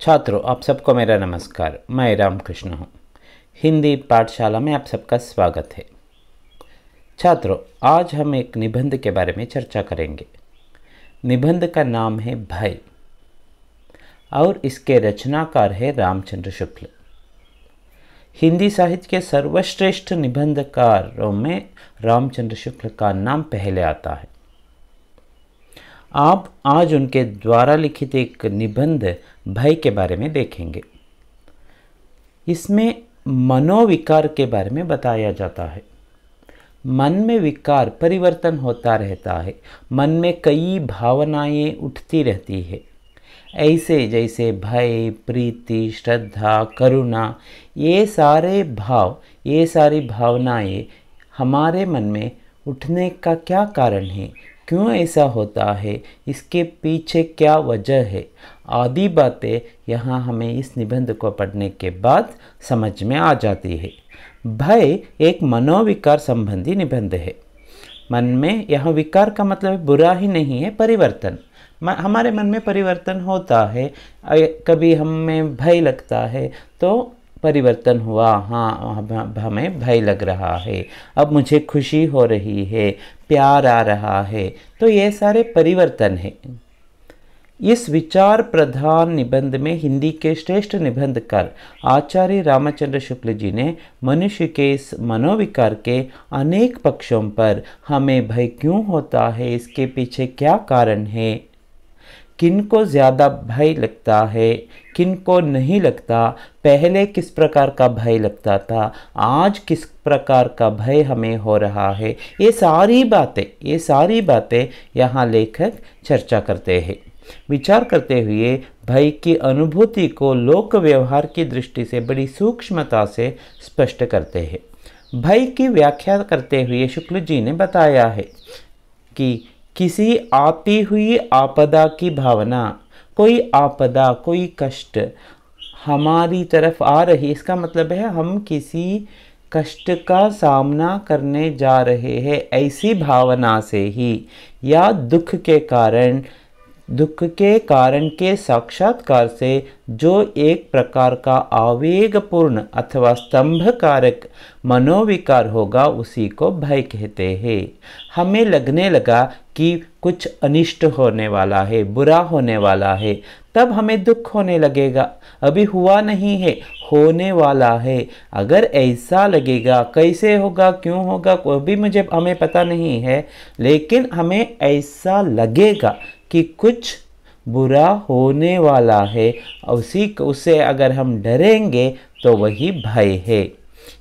छात्रों आप सबको मेरा नमस्कार मैं रामकृष्ण हूँ हिंदी पाठशाला में आप सबका स्वागत है छात्रों आज हम एक निबंध के बारे में चर्चा करेंगे निबंध का नाम है भय और इसके रचनाकार है रामचंद्र शुक्ल हिंदी साहित्य के सर्वश्रेष्ठ निबंधकारों में रामचंद्र शुक्ल का नाम पहले आता है आप आज उनके द्वारा लिखित एक निबंध भय के बारे में देखेंगे इसमें मनोविकार के बारे में बताया जाता है मन में विकार परिवर्तन होता रहता है मन में कई भावनाएं उठती रहती है ऐसे जैसे भय प्रीति श्रद्धा करुणा ये सारे भाव ये सारी भावनाएं हमारे मन में उठने का क्या कारण है क्यों ऐसा होता है इसके पीछे क्या वजह है आदि बातें यहाँ हमें इस निबंध को पढ़ने के बाद समझ में आ जाती है भय एक मनोविकार संबंधी निबंध है मन में यहाँ विकार का मतलब बुरा ही नहीं है परिवर्तन हमारे मन में परिवर्तन होता है कभी हमें भय लगता है तो परिवर्तन हुआ हाँ हमें भय लग रहा है अब मुझे खुशी हो रही है प्यार आ रहा है तो ये सारे परिवर्तन है इस विचार प्रधान निबंध में हिंदी के श्रेष्ठ निबंध कर आचार्य रामचंद्र शुक्ल जी ने मनुष्य के इस मनोविकार के अनेक पक्षों पर हमें भय क्यों होता है इसके पीछे क्या कारण है किन को ज़्यादा भय लगता है किन को नहीं लगता पहले किस प्रकार का भय लगता था आज किस प्रकार का भय हमें हो रहा है ये सारी बातें ये सारी बातें यहाँ लेखक चर्चा करते हैं विचार करते हुए भय की अनुभूति को लोक व्यवहार की दृष्टि से बड़ी सूक्ष्मता से स्पष्ट करते हैं भय की व्याख्या करते हुए शुक्ल जी ने बताया है कि किसी आती हुई आपदा की भावना कोई आपदा कोई कष्ट हमारी तरफ आ रही इसका मतलब है हम किसी कष्ट का सामना करने जा रहे हैं ऐसी भावना से ही या दुख के कारण दुख के कारण के साक्षात्कार से जो एक प्रकार का आवेगपूर्ण अथवा स्तंभ कारक मनोविकार होगा उसी को भय कहते हैं हमें लगने लगा कि कुछ अनिष्ट होने वाला है बुरा होने वाला है तब हमें दुख होने लगेगा अभी हुआ नहीं है होने वाला है अगर ऐसा लगेगा कैसे होगा क्यों होगा कोई भी मुझे हमें पता नहीं है लेकिन हमें ऐसा लगेगा कि कुछ बुरा होने वाला है उसी उसे अगर हम डरेंगे तो वही भय है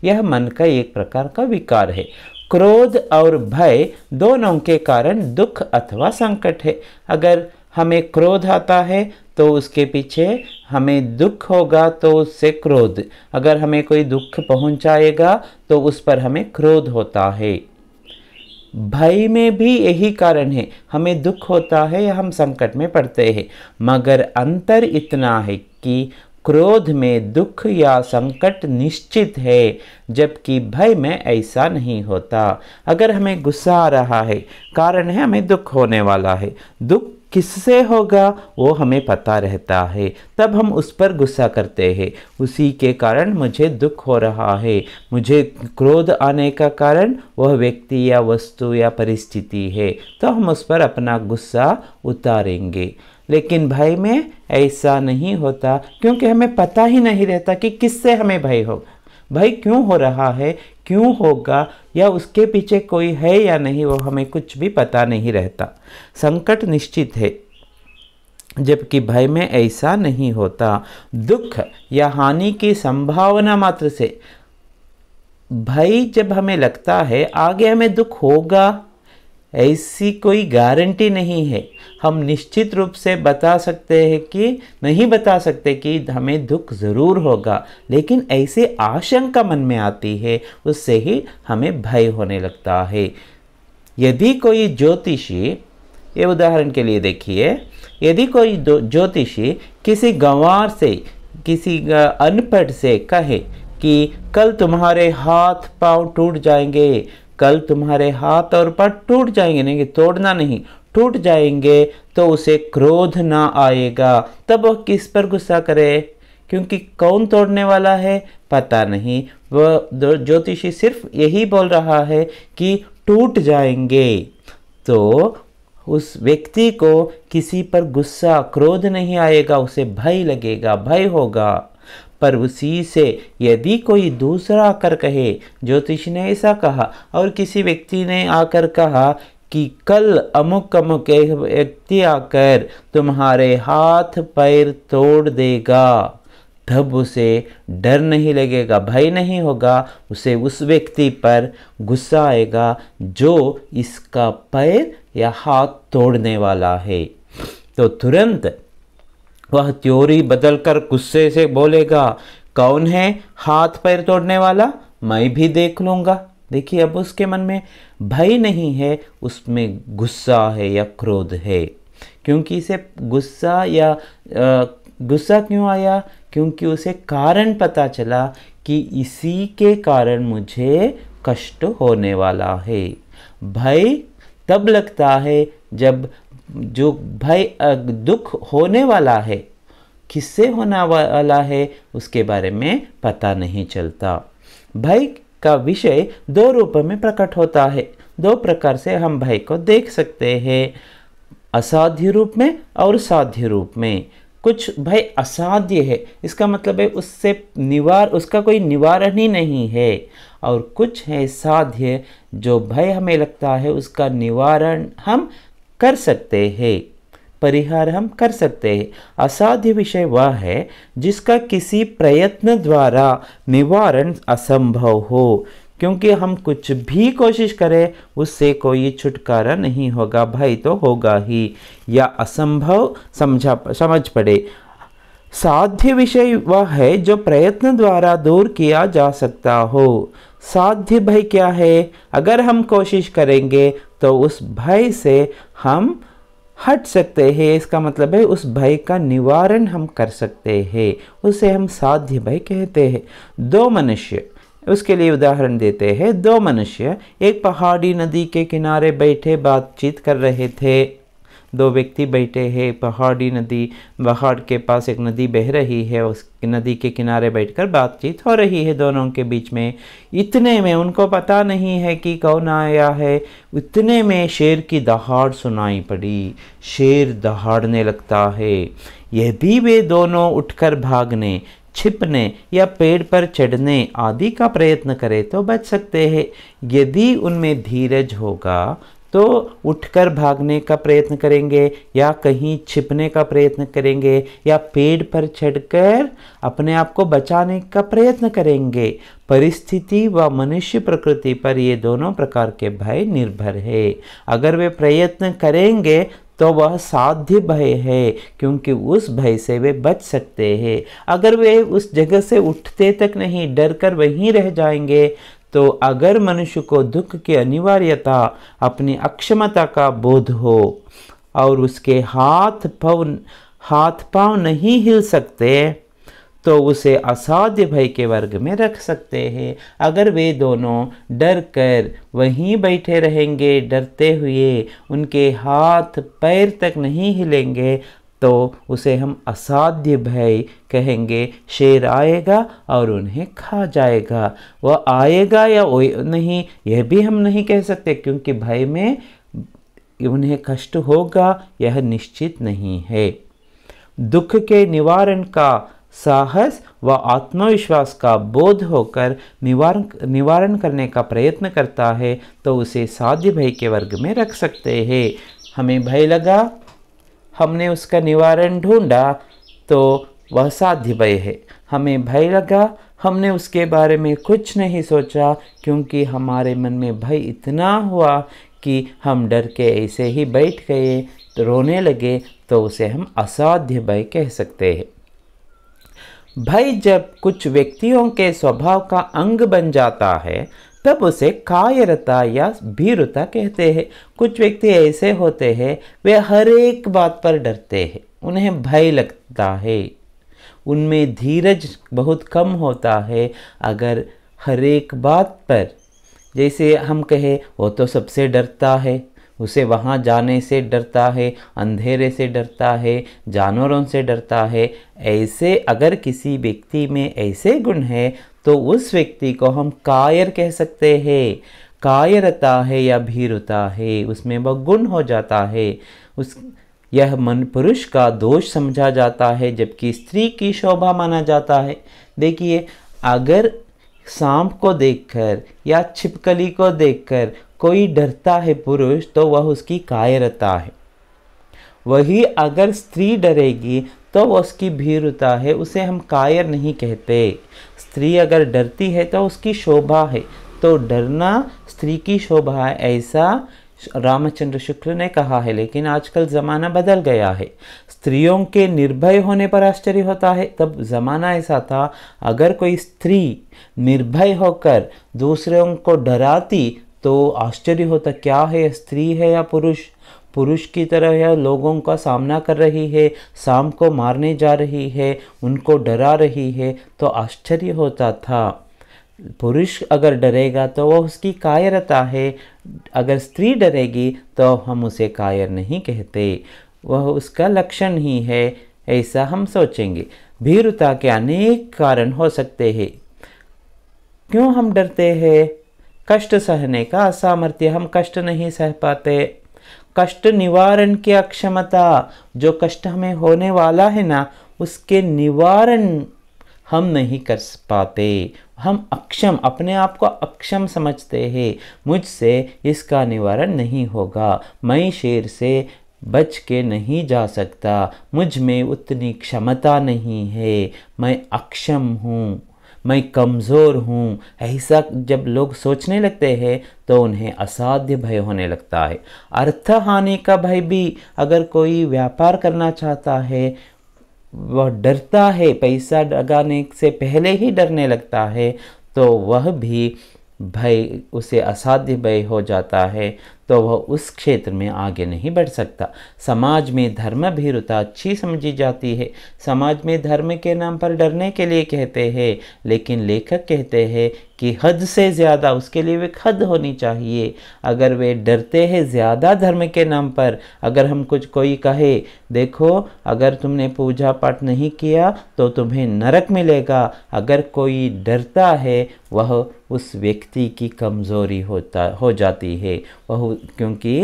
यह मन का एक प्रकार का विकार है क्रोध और भय दोनों के कारण दुख अथवा संकट है अगर हमें क्रोध आता है तो उसके पीछे हमें दुख होगा तो उससे क्रोध अगर हमें कोई दुख पहुंचाएगा तो उस पर हमें क्रोध होता है भय में भी यही कारण है हमें दुख होता है हम संकट में पड़ते हैं मगर अंतर इतना है कि क्रोध में दुख या संकट निश्चित है जबकि भय में ऐसा नहीं होता अगर हमें गुस्सा आ रहा है कारण है हमें दुख होने वाला है दुख किससे होगा वो हमें पता रहता है तब हम उस पर गुस्सा करते हैं उसी के कारण मुझे दुख हो रहा है मुझे क्रोध आने का कारण वह व्यक्ति या वस्तु या परिस्थिति है तो हम उस पर अपना गुस्सा उतारेंगे लेकिन भय में ऐसा नहीं होता क्योंकि हमें पता ही नहीं रहता कि किससे हमें भय होगा भाई क्यों हो रहा है क्यों होगा या उसके पीछे कोई है या नहीं वो हमें कुछ भी पता नहीं रहता संकट निश्चित है जबकि भय में ऐसा नहीं होता दुख या हानि की संभावना मात्र से भय जब हमें लगता है आगे हमें दुख होगा ऐसी कोई गारंटी नहीं है हम निश्चित रूप से बता सकते हैं कि नहीं बता सकते कि हमें दुख ज़रूर होगा लेकिन ऐसे आशंका मन में आती है उससे ही हमें भय होने लगता है यदि कोई ज्योतिषी ये उदाहरण के लिए देखिए यदि कोई ज्योतिषी किसी गंवार से किसी अनपढ़ से कहे कि कल तुम्हारे हाथ पांव टूट जाएंगे कल तुम्हारे हाथ और पट टूट जाएंगे नहीं कि तोड़ना नहीं टूट जाएंगे तो उसे क्रोध ना आएगा तब वह किस पर गुस्सा करे क्योंकि कौन तोड़ने वाला है पता नहीं वह ज्योतिषी सिर्फ यही बोल रहा है कि टूट जाएंगे तो उस व्यक्ति को किसी पर गुस्सा क्रोध नहीं आएगा उसे भय लगेगा भय होगा पर उसी से यदि कोई दूसरा आकर कहे ज्योतिष ने ऐसा कहा और किसी व्यक्ति ने आकर कहा कि कल अमुक अमुक एक व्यक्ति आकर तुम्हारे हाथ पैर तोड़ देगा तब उसे डर नहीं लगेगा भय नहीं होगा उसे उस व्यक्ति पर गुस्सा आएगा जो इसका पैर या हाथ तोड़ने वाला है तो तुरंत वह त्योरी बदलकर गुस्से से बोलेगा कौन है हाथ पैर तोड़ने वाला मैं भी देख लूंगा देखिए अब उसके मन में भय नहीं है उसमें गुस्सा है या क्रोध है क्योंकि इसे गुस्सा या गुस्सा क्यों आया क्योंकि उसे कारण पता चला कि इसी के कारण मुझे कष्ट होने वाला है भय तब लगता है जब जो भय दुख होने वाला है किससे होने वाला है उसके बारे में पता नहीं चलता भय का विषय दो रूप में प्रकट होता है दो प्रकार से हम भय को देख सकते हैं असाध्य रूप में और साध्य रूप में कुछ भय असाध्य है इसका मतलब है उससे निवार उसका कोई निवारण ही नहीं है और कुछ है साध्य जो भय हमें लगता है उसका निवारण हम कर सकते हैं परिहार हम कर सकते हैं असाध्य विषय वह है जिसका किसी प्रयत्न द्वारा निवारण असंभव हो क्योंकि हम कुछ भी कोशिश करें उससे कोई छुटकारा नहीं होगा भाई तो होगा ही या असंभव समझा समझ पड़े साध्य विषय वह है जो प्रयत्न द्वारा दूर किया जा सकता हो साध्य भय क्या है अगर हम कोशिश करेंगे तो उस भय से हम हट सकते हैं इसका मतलब है उस भय का निवारण हम कर सकते हैं उसे हम साध्य भय कहते हैं दो मनुष्य उसके लिए उदाहरण देते हैं दो मनुष्य एक पहाड़ी नदी के किनारे बैठे बातचीत कर रहे थे दो व्यक्ति बैठे हैं पहाड़ी नदी पहाड़ के पास एक नदी बह रही है उस नदी के किनारे बैठकर बातचीत हो रही है दोनों के बीच में इतने में उनको पता नहीं है कि कौन आया है इतने में शेर की दहाड़ सुनाई पड़ी शेर दहाड़ने लगता है यह भी वे दोनों उठकर भागने छिपने या पेड़ पर चढ़ने आदि का प्रयत्न करें तो बच सकते हैं यदि उनमें धीरज होगा तो उठकर भागने का प्रयत्न करेंगे या कहीं छिपने का प्रयत्न करेंगे या पेड़ पर चढ़कर अपने आप को बचाने का प्रयत्न करेंगे परिस्थिति व मनुष्य प्रकृति पर ये दोनों प्रकार के भय निर्भर है अगर वे प्रयत्न करेंगे तो वह साध्य भय है क्योंकि उस भय से वे बच सकते हैं अगर वे उस जगह से उठते तक नहीं डर कर वहीं रह जाएंगे तो अगर मनुष्य को दुख की अनिवार्यता अपनी अक्षमता का बोध हो और उसके हाथ पव हाथ पाँव नहीं हिल सकते तो उसे असाध्य भय के वर्ग में रख सकते हैं अगर वे दोनों डर कर वहीं बैठे रहेंगे डरते हुए उनके हाथ पैर तक नहीं हिलेंगे तो उसे हम असाध्य भय कहेंगे शेर आएगा और उन्हें खा जाएगा वह आएगा या नहीं यह भी हम नहीं कह सकते क्योंकि भय में उन्हें कष्ट होगा यह निश्चित नहीं है दुख के निवारण का साहस व आत्मविश्वास का बोध होकर निवारण निवारण करने का प्रयत्न करता है तो उसे साध्य भय के वर्ग में रख सकते हैं हमें भय लगा हमने उसका निवारण ढूंढा तो वह साध्य भय है हमें भय लगा हमने उसके बारे में कुछ नहीं सोचा क्योंकि हमारे मन में भय इतना हुआ कि हम डर के ऐसे ही बैठ गए तो रोने लगे तो उसे हम असाध्य भय कह सकते हैं भय जब कुछ व्यक्तियों के स्वभाव का अंग बन जाता है तब उसे कायरता या भीरुता कहते हैं कुछ व्यक्ति ऐसे होते हैं वे हर एक बात पर डरते हैं उन्हें भय लगता है उनमें धीरज बहुत कम होता है अगर हर एक बात पर जैसे हम कहें वो तो सबसे डरता है उसे वहाँ जाने से डरता है अंधेरे से डरता है जानवरों से डरता है ऐसे अगर किसी व्यक्ति में ऐसे गुण है तो उस व्यक्ति को हम कायर कह सकते हैं कायरता है या भीरुता है उसमें वह गुण हो जाता है उस यह मन पुरुष का दोष समझा जाता है जबकि स्त्री की शोभा माना जाता है देखिए अगर सांप को देखकर या छिपकली को देखकर कोई डरता है पुरुष तो वह उसकी कायरता है वही अगर स्त्री डरेगी तो वह उसकी भीरुता है उसे हम कायर नहीं कहते स्त्री अगर डरती है तो उसकी शोभा है तो डरना स्त्री की शोभा है ऐसा रामचंद्र शुक्ल ने कहा है लेकिन आजकल ज़माना बदल गया है स्त्रियों के निर्भय होने पर आश्चर्य होता है तब ज़माना ऐसा था अगर कोई स्त्री निर्भय होकर दूसरों को डराती तो आश्चर्य होता क्या है स्त्री है या पुरुष पुरुष की तरह यह लोगों का सामना कर रही है शाम को मारने जा रही है उनको डरा रही है तो आश्चर्य होता था पुरुष अगर डरेगा तो वह उसकी कायरता है अगर स्त्री डरेगी तो हम उसे कायर नहीं कहते वह उसका लक्षण ही है ऐसा हम सोचेंगे भीरुता के अनेक कारण हो सकते हैं क्यों हम डरते हैं कष्ट सहने का असामर्थ्य हम कष्ट नहीं सह पाते कष्ट निवारण की अक्षमता जो कष्ट हमें होने वाला है ना उसके निवारण हम नहीं कर पाते हम अक्षम अपने आप को अक्षम समझते हैं मुझसे इसका निवारण नहीं होगा मैं शेर से बच के नहीं जा सकता मुझ में उतनी क्षमता नहीं है मैं अक्षम हूँ मैं कमज़ोर हूँ ऐसा जब लोग सोचने लगते हैं तो उन्हें असाध्य भय होने लगता है अर्थ हानि का भय भी अगर कोई व्यापार करना चाहता है वह डरता है पैसा लगाने से पहले ही डरने लगता है तो वह भी भय उसे असाध्य भय हो जाता है तो वह उस क्षेत्र में आगे नहीं बढ़ सकता समाज में धर्म भीरुता अच्छी समझी जाती है समाज में धर्म के नाम पर डरने के लिए कहते हैं लेकिन लेखक कहते हैं कि हद से ज़्यादा उसके लिए वे हद होनी चाहिए अगर वे डरते हैं ज़्यादा धर्म के नाम पर अगर हम कुछ कोई कहे देखो अगर तुमने पूजा पाठ नहीं किया तो तुम्हें नरक मिलेगा अगर कोई डरता है वह उस व्यक्ति की कमज़ोरी होता हो जाती है वह क्योंकि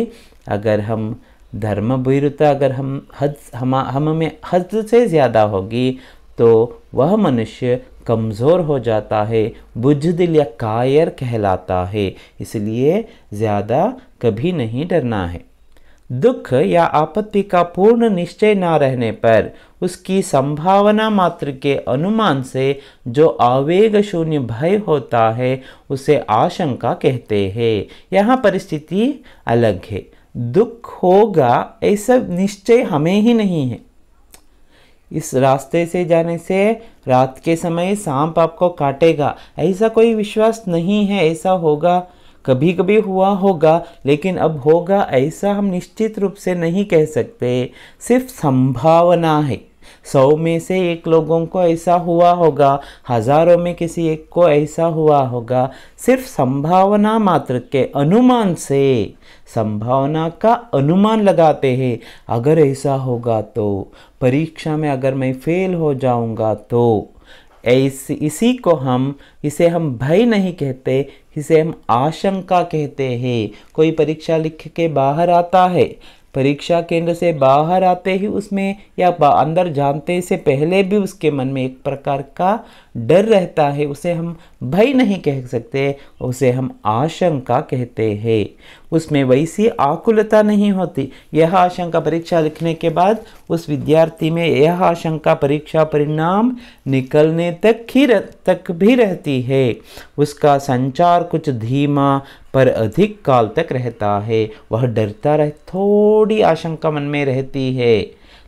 अगर हम धर्म भीरुता अगर हम हद हम हम में हद से ज़्यादा होगी तो वह मनुष्य कमज़ोर हो जाता है दिल या कायर कहलाता है इसलिए ज़्यादा कभी नहीं डरना है दुख या आपत्ति का पूर्ण निश्चय न रहने पर उसकी संभावना मात्र के अनुमान से जो आवेग शून्य भय होता है उसे आशंका कहते हैं यहाँ परिस्थिति अलग है दुख होगा ऐसा निश्चय हमें ही नहीं है इस रास्ते से जाने से रात के समय सांप आपको काटेगा ऐसा कोई विश्वास नहीं है ऐसा होगा कभी कभी हुआ होगा लेकिन अब होगा ऐसा हम निश्चित रूप से नहीं कह सकते सिर्फ संभावना है सौ में से एक लोगों को ऐसा हुआ होगा हजारों में किसी एक को ऐसा हुआ होगा सिर्फ संभावना मात्र के अनुमान से संभावना का अनुमान लगाते हैं अगर ऐसा होगा तो परीक्षा में अगर मैं फेल हो जाऊंगा तो इस इसी को हम इसे हम भय नहीं कहते इसे हम आशंका कहते हैं कोई परीक्षा लिख के बाहर आता है परीक्षा केंद्र से बाहर आते ही उसमें या अंदर जानते से पहले भी उसके मन में एक प्रकार का डर रहता है उसे हम भय नहीं कह सकते उसे हम आशंका कहते हैं उसमें वैसी आकुलता नहीं होती यह आशंका परीक्षा लिखने के बाद उस विद्यार्थी में यह आशंका परीक्षा परिणाम निकलने तक ही तक भी रहती है उसका संचार कुछ धीमा पर अधिक काल तक रहता है वह डरता रह थोड़ी आशंका मन में रहती है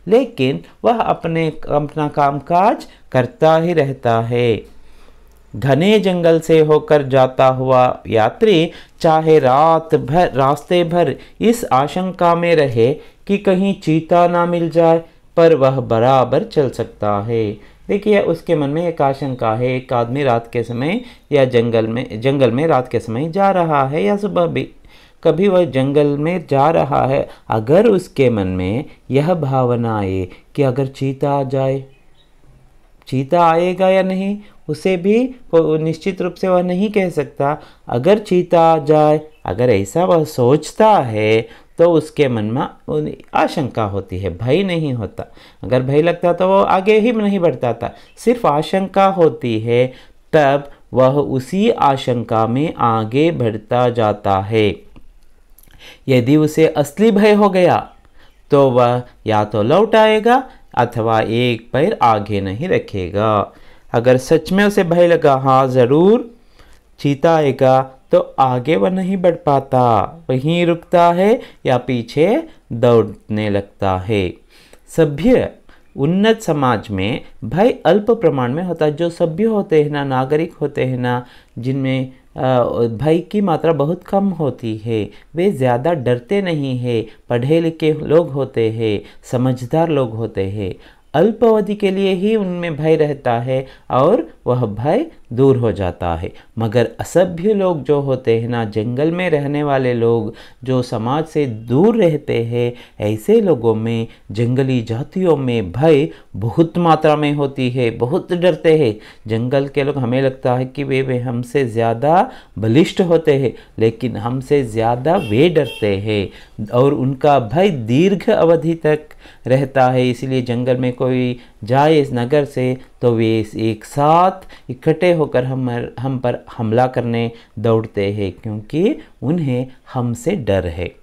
लेकिन वह अपने अपना कामकाज करता ही रहता है घने जंगल से होकर जाता हुआ यात्री चाहे रात भर रास्ते भर इस आशंका में रहे कि कहीं चीता ना मिल जाए पर वह बराबर चल सकता है देखिए उसके मन में एक आशंका है एक आदमी रात के समय या जंगल में जंगल में रात के समय जा रहा है या सुबह भी कभी वह जंगल में जा रहा है अगर उसके मन में यह भावना आए कि अगर चीता आ जाए चीता आएगा या नहीं उसे भी निश्चित रूप से वह नहीं कह सकता अगर चीता आ जाए अगर ऐसा वह सोचता है तो उसके मन में आशंका होती है भय नहीं होता अगर भय लगता तो वो आगे ही नहीं बढ़ता था सिर्फ आशंका होती है तब वह उसी आशंका में आगे बढ़ता जाता है यदि उसे असली भय हो गया तो वह या तो लौट आएगा अथवा एक पैर आगे नहीं रखेगा अगर सच में उसे भय लगा हाँ ज़रूर जीता आएगा तो आगे वह नहीं बढ़ पाता वहीं रुकता है या पीछे दौड़ने लगता है सभ्य उन्नत समाज में भय अल्प प्रमाण में होता है जो सभ्य होते हैं ना नागरिक होते हैं ना जिनमें भय की मात्रा बहुत कम होती है वे ज़्यादा डरते नहीं है पढ़े लिखे लोग होते हैं समझदार लोग होते हैं अल्प अवधि के लिए ही उनमें भय रहता है और वह भय दूर हो जाता है मगर असभ्य लोग जो होते हैं ना जंगल में रहने वाले लोग जो समाज से दूर रहते हैं ऐसे लोगों में जंगली जातियों में भय बहुत मात्रा में होती है बहुत डरते हैं जंगल के लोग हमें लगता है कि वे वे हमसे ज़्यादा बलिष्ठ होते हैं लेकिन हमसे ज़्यादा वे डरते हैं और उनका भय दीर्घ अवधि तक रहता है इसलिए जंगल में कोई जाए इस नगर से तो वे एक साथ इकट्ठे होकर हम हम पर हमला करने दौड़ते हैं क्योंकि उन्हें हमसे डर है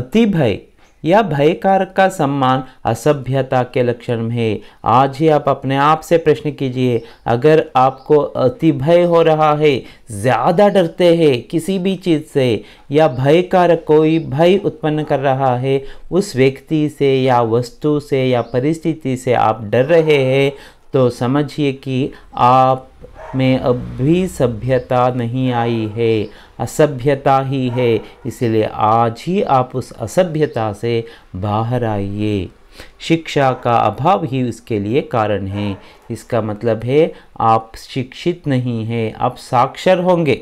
अति भय या भय कारक का सम्मान असभ्यता के लक्षण में है आज ही आप अपने आप से प्रश्न कीजिए अगर आपको अति भय हो रहा है ज़्यादा डरते हैं किसी भी चीज़ से या भय कारक कोई भय उत्पन्न कर रहा है उस व्यक्ति से या वस्तु से या परिस्थिति से आप डर रहे हैं तो समझिए कि आप में अब भी सभ्यता नहीं आई है असभ्यता ही है इसलिए आज ही आप उस असभ्यता से बाहर आइए शिक्षा का अभाव ही उसके लिए कारण है इसका मतलब है आप शिक्षित नहीं हैं आप साक्षर होंगे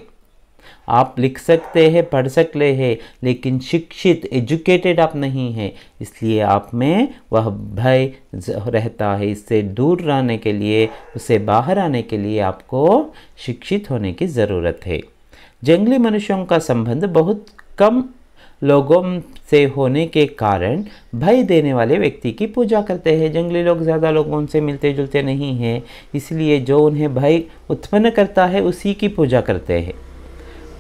आप लिख सकते हैं पढ़ सकते हैं लेकिन शिक्षित एजुकेटेड आप नहीं हैं इसलिए आप में वह भय रहता है इससे दूर रहने के लिए उसे बाहर आने के लिए आपको शिक्षित होने की ज़रूरत है जंगली मनुष्यों का संबंध बहुत कम लोगों से होने के कारण भय देने वाले व्यक्ति की पूजा करते हैं जंगली लोग ज़्यादा लोगों से मिलते जुलते नहीं हैं इसलिए जो उन्हें भय उत्पन्न करता है उसी की पूजा करते हैं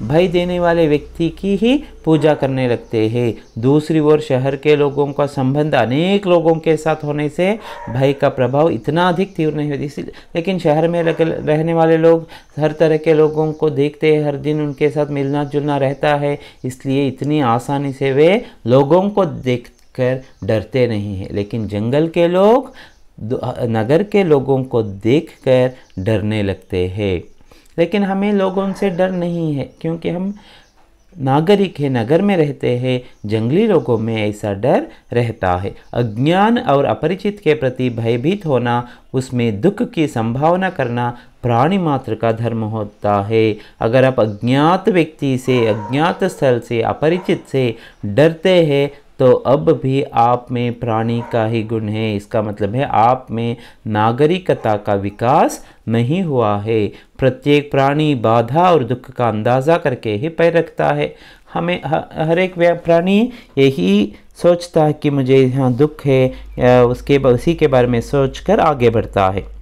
भय देने वाले व्यक्ति की ही पूजा करने लगते हैं दूसरी ओर शहर के लोगों का संबंध अनेक लोगों के साथ होने से भय का प्रभाव इतना अधिक तीव्र नहीं होता इसीलिए लेकिन शहर में रहने वाले लोग हर तरह के लोगों को देखते हैं हर दिन उनके साथ मिलना जुलना रहता है इसलिए इतनी आसानी से वे लोगों को देख कर डरते नहीं हैं लेकिन जंगल के लोग नगर के लोगों को देखकर डरने लगते हैं लेकिन हमें लोगों से डर नहीं है क्योंकि हम नागरिक है नगर में रहते हैं जंगली लोगों में ऐसा डर रहता है अज्ञान और अपरिचित के प्रति भयभीत होना उसमें दुख की संभावना करना प्राणी मात्र का धर्म होता है अगर आप अज्ञात व्यक्ति से अज्ञात स्थल से अपरिचित से डरते हैं तो अब भी आप में प्राणी का ही गुण है इसका मतलब है आप में नागरिकता का विकास नहीं हुआ है प्रत्येक प्राणी बाधा और दुख का अंदाज़ा करके ही पैर रखता है हमें हर एक प्राणी यही सोचता है कि मुझे यहाँ दुख है उसके उसी के बारे में सोचकर आगे बढ़ता है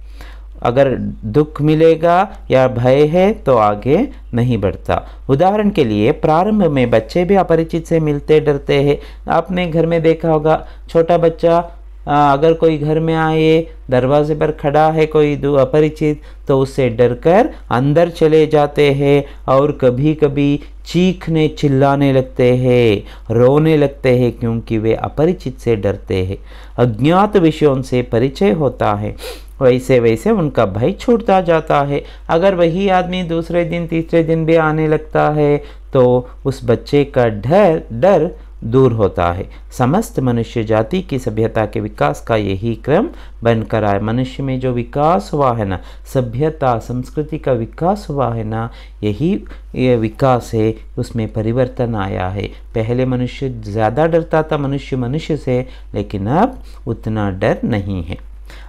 अगर दुख मिलेगा या भय है तो आगे नहीं बढ़ता उदाहरण के लिए प्रारंभ में बच्चे भी अपरिचित से मिलते डरते हैं आपने घर में देखा होगा छोटा बच्चा आ, अगर कोई घर में आए दरवाजे पर खड़ा है कोई दो अपरिचित तो उससे डरकर अंदर चले जाते हैं और कभी कभी चीखने चिल्लाने लगते हैं रोने लगते हैं क्योंकि वे अपरिचित से डरते हैं अज्ञात विषयों से परिचय होता है वैसे वैसे उनका भय छूटता जाता है अगर वही आदमी दूसरे दिन तीसरे दिन भी आने लगता है तो उस बच्चे का डर डर दूर होता है समस्त मनुष्य जाति की सभ्यता के विकास का यही क्रम बनकर आए मनुष्य में जो विकास हुआ है ना सभ्यता संस्कृति का विकास हुआ है ना यही ये विकास है उसमें परिवर्तन आया है पहले मनुष्य ज़्यादा डरता था मनुष्य मनुष्य से लेकिन अब उतना डर नहीं है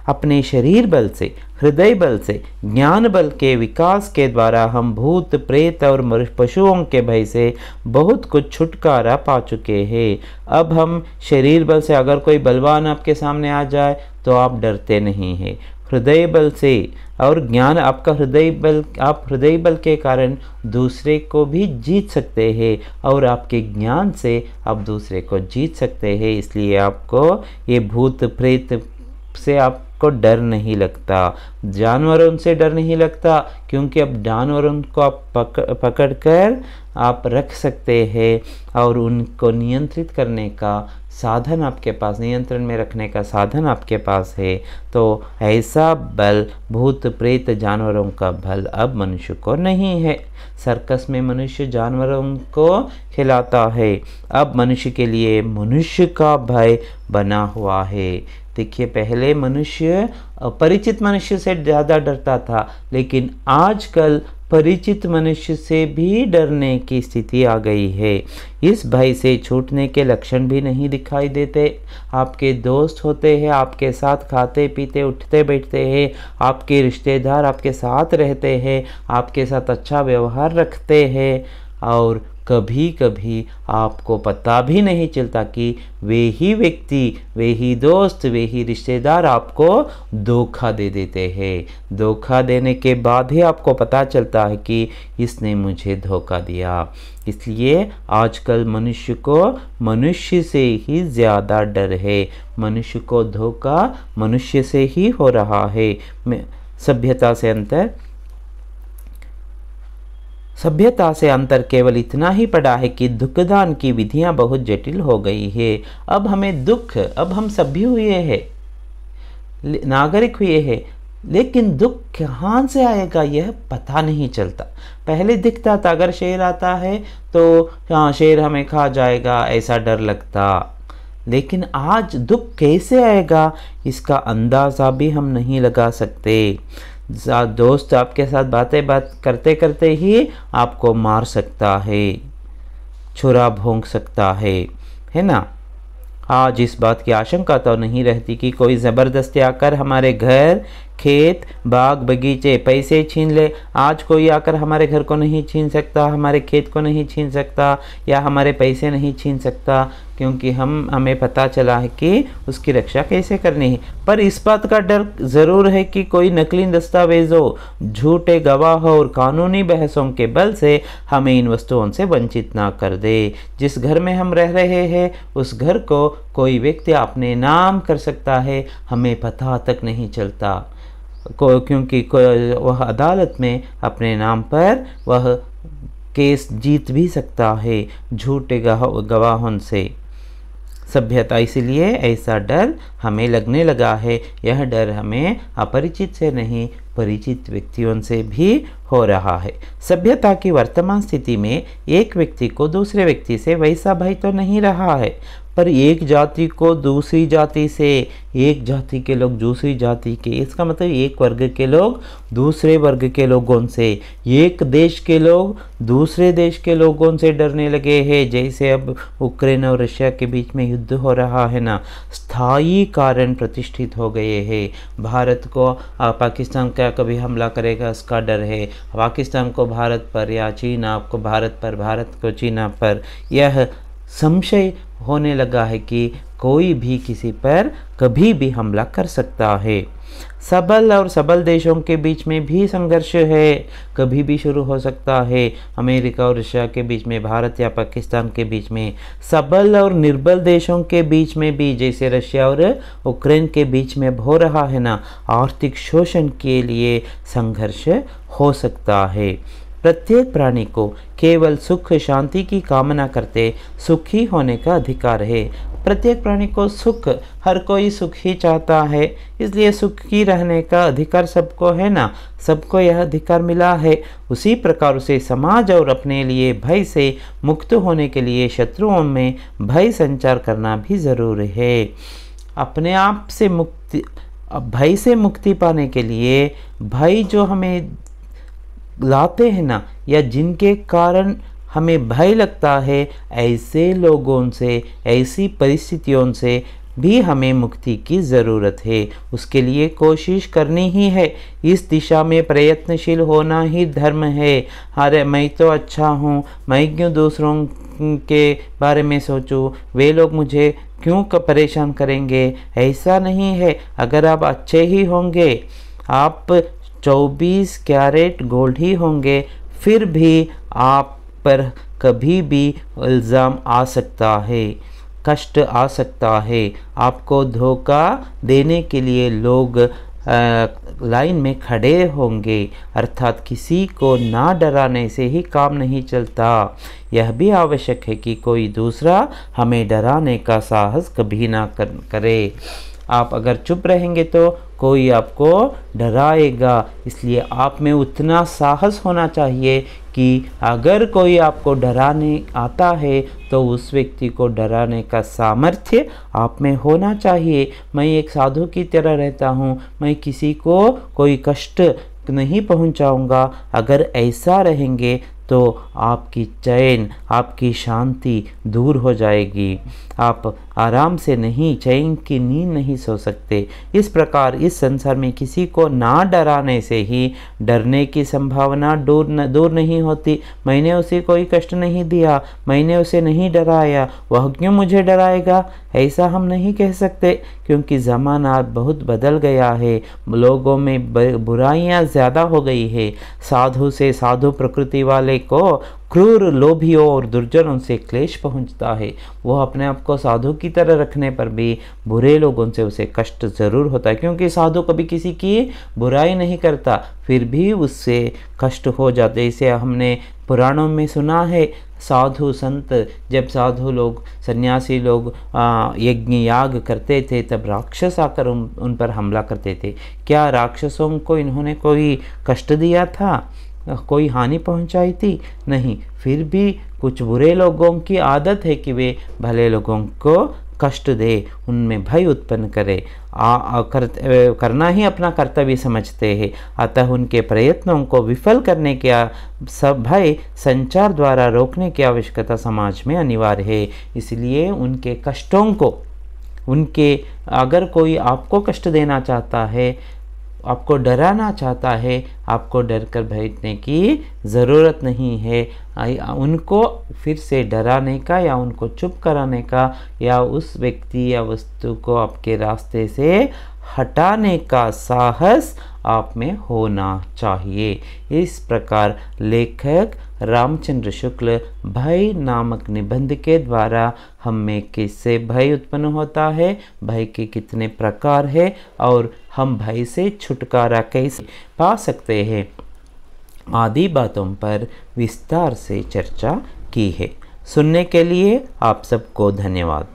अपने शरीर बल से हृदय बल से ज्ञान बल के विकास के द्वारा हम भूत प्रेत और पशुओं के भय से बहुत कुछ छुटकारा पा चुके हैं अब हम शरीर बल से अगर कोई बलवान आपके सामने आ जाए तो आप डरते नहीं हैं हृदय बल से और ज्ञान आपका हृदय बल आप हृदय बल के कारण दूसरे को भी जीत सकते हैं और आपके ज्ञान से आप दूसरे को जीत सकते हैं इसलिए आपको ये भूत प्रेत से आप को डर नहीं लगता जानवरों से डर नहीं लगता क्योंकि अब जानवरों को आप पक, पकड़ कर आप रख सकते हैं और उनको नियंत्रित करने का साधन आपके पास नियंत्रण में रखने का साधन आपके पास है तो ऐसा बल भूत प्रेत जानवरों का बल अब मनुष्य को नहीं है सर्कस में मनुष्य जानवरों को खिलाता है अब मनुष्य के लिए मनुष्य का भय बना हुआ है देखिए पहले मनुष्य परिचित मनुष्य से ज़्यादा डरता था लेकिन आजकल परिचित मनुष्य से भी डरने की स्थिति आ गई है इस भय से छूटने के लक्षण भी नहीं दिखाई देते आपके दोस्त होते हैं आपके साथ खाते पीते उठते बैठते हैं आपके रिश्तेदार आपके साथ रहते हैं आपके साथ अच्छा व्यवहार रखते हैं और कभी कभी आपको पता भी नहीं चलता कि वे ही व्यक्ति वे ही दोस्त वे ही रिश्तेदार आपको धोखा दे देते हैं धोखा देने के बाद ही आपको पता चलता है कि इसने मुझे धोखा दिया इसलिए आजकल मनुष्य को मनुष्य से ही ज़्यादा डर है मनुष्य को धोखा मनुष्य से ही हो रहा है सभ्यता से अंतर सभ्यता से अंतर केवल इतना ही पड़ा है कि दुखदान की विधियां बहुत जटिल हो गई है अब हमें दुख अब हम सभ्य हुए हैं नागरिक हुए हैं लेकिन दुख कहाँ से आएगा यह पता नहीं चलता पहले दिखता था अगर शेर आता है तो हाँ शेर हमें खा जाएगा ऐसा डर लगता लेकिन आज दुख कैसे आएगा इसका अंदाज़ा भी हम नहीं लगा सकते दोस्त आपके साथ बातें बात करते करते ही आपको मार सकता है छुरा भोंक सकता है है ना आज इस बात की आशंका तो नहीं रहती कि कोई ज़बरदस्ती आकर हमारे घर खेत बाग बगीचे पैसे छीन ले आज कोई आकर हमारे घर को नहीं छीन सकता हमारे खेत को नहीं छीन सकता या हमारे पैसे नहीं छीन सकता क्योंकि हम हमें पता चला है कि उसकी रक्षा कैसे करनी है पर इस बात का डर ज़रूर है कि कोई नकली दस्तावेज़ों झूठे गवाह और कानूनी बहसों के बल से हमें इन वस्तुओं से वंचित ना कर दे जिस घर में हम रह रहे हैं उस घर को कोई व्यक्ति अपने नाम कर सकता है हमें पता तक नहीं चलता को क्योंकि को, वह अदालत में अपने नाम पर वह केस जीत भी सकता है झूठे गवाहों से सभ्यता इसलिए ऐसा डर हमें लगने लगा है यह डर हमें अपरिचित से नहीं परिचित व्यक्तियों से भी हो रहा है सभ्यता की वर्तमान स्थिति में एक व्यक्ति को दूसरे व्यक्ति से वैसा भय तो नहीं रहा है पर एक जाति को दूसरी जाति से एक जाति के लोग दूसरी जाति के इसका मतलब एक वर्ग के लोग दूसरे वर्ग के लोगों से एक देश के लोग दूसरे देश के लोगों से डरने लगे हैं जैसे अब यूक्रेन और रशिया के बीच में युद्ध हो रहा है ना स्थायी कारण प्रतिष्ठित हो गए हैं भारत को पाकिस्तान का कभी हमला करेगा इसका डर है पाकिस्तान को भारत पर या चीन आपको भारत पर भारत को चीना पर यह संशय होने लगा है कि कोई भी किसी पर कभी भी हमला कर सकता है सबल और सबल देशों के बीच में भी संघर्ष है कभी भी शुरू हो सकता है अमेरिका और रशिया के बीच में भारत या पाकिस्तान के बीच में सबल और निर्बल देशों के बीच में भी जैसे रशिया और यूक्रेन के बीच में हो रहा है ना आर्थिक शोषण के लिए संघर्ष हो सकता है प्रत्येक प्राणी को केवल सुख शांति की कामना करते सुखी होने का अधिकार है प्रत्येक प्राणी को सुख हर कोई सुख ही चाहता है इसलिए सुखी रहने का अधिकार सबको है ना सबको यह अधिकार मिला है उसी प्रकार उसे समाज और अपने लिए भय से मुक्त होने के लिए शत्रुओं में भय संचार करना भी ज़रूरी है अपने आप से मुक्ति भय से मुक्ति पाने के लिए भय जो हमें लाते हैं ना या जिनके कारण हमें भय लगता है ऐसे लोगों से ऐसी परिस्थितियों से भी हमें मुक्ति की ज़रूरत है उसके लिए कोशिश करनी ही है इस दिशा में प्रयत्नशील होना ही धर्म है अरे मैं तो अच्छा हूँ मैं क्यों दूसरों के बारे में सोचूं वे लोग मुझे क्यों परेशान करेंगे ऐसा नहीं है अगर आप अच्छे ही होंगे आप 24 कैरेट गोल्ड ही होंगे फिर भी आप पर कभी भी इल्ज़ाम आ सकता है कष्ट आ सकता है आपको धोखा देने के लिए लोग लाइन में खड़े होंगे अर्थात किसी को ना डराने से ही काम नहीं चलता यह भी आवश्यक है कि कोई दूसरा हमें डराने का साहस कभी ना कर, करे आप अगर चुप रहेंगे तो कोई आपको डराएगा इसलिए आप में उतना साहस होना चाहिए कि अगर कोई आपको डराने आता है तो उस व्यक्ति को डराने का सामर्थ्य आप में होना चाहिए मैं एक साधु की तरह रहता हूँ मैं किसी को कोई कष्ट नहीं पहुँचाऊँगा अगर ऐसा रहेंगे तो आपकी चैन आपकी शांति दूर हो जाएगी आप आराम से नहीं चैन की नींद नहीं सो सकते इस प्रकार इस संसार में किसी को ना डराने से ही डरने की संभावना दूर न दूर नहीं होती मैंने उसे कोई कष्ट नहीं दिया मैंने उसे नहीं डराया वह क्यों मुझे डराएगा ऐसा हम नहीं कह सकते क्योंकि ज़माना बहुत बदल गया है लोगों में बुराइयां ज़्यादा हो गई है साधु से साधु प्रकृति वाले को क्रूर लोभियों और दुर्जनों से क्लेश पहुंचता है वह अपने आप को साधु की तरह रखने पर भी बुरे लोगों से उसे कष्ट ज़रूर होता है क्योंकि साधु कभी किसी की बुराई नहीं करता फिर भी उससे कष्ट हो जाते इसे हमने पुराणों में सुना है साधु संत जब साधु लोग सन्यासी लोग यज्ञ याग करते थे तब राक्षस आकर उन, उन पर हमला करते थे क्या राक्षसों को इन्होंने कोई कष्ट दिया था कोई हानि पहुंचाई थी नहीं फिर भी कुछ बुरे लोगों की आदत है कि वे भले लोगों को कष्ट दे उनमें भय उत्पन्न करे आ, आ, कर, करना ही अपना कर्तव्य समझते हैं अतः उनके प्रयत्नों को विफल करने के सब भय संचार द्वारा रोकने की आवश्यकता समाज में अनिवार्य है इसलिए उनके कष्टों को उनके अगर कोई आपको कष्ट देना चाहता है आपको डराना चाहता है आपको डर कर बैठने की ज़रूरत नहीं है उनको फिर से डराने का या उनको चुप कराने का या उस व्यक्ति या वस्तु को आपके रास्ते से हटाने का साहस आप में होना चाहिए इस प्रकार लेखक रामचंद्र शुक्ल भय नामक निबंध के द्वारा हम में किससे भय उत्पन्न होता है भय के कितने प्रकार है और हम भय से छुटकारा कैसे पा सकते हैं आदि बातों पर विस्तार से चर्चा की है सुनने के लिए आप सबको धन्यवाद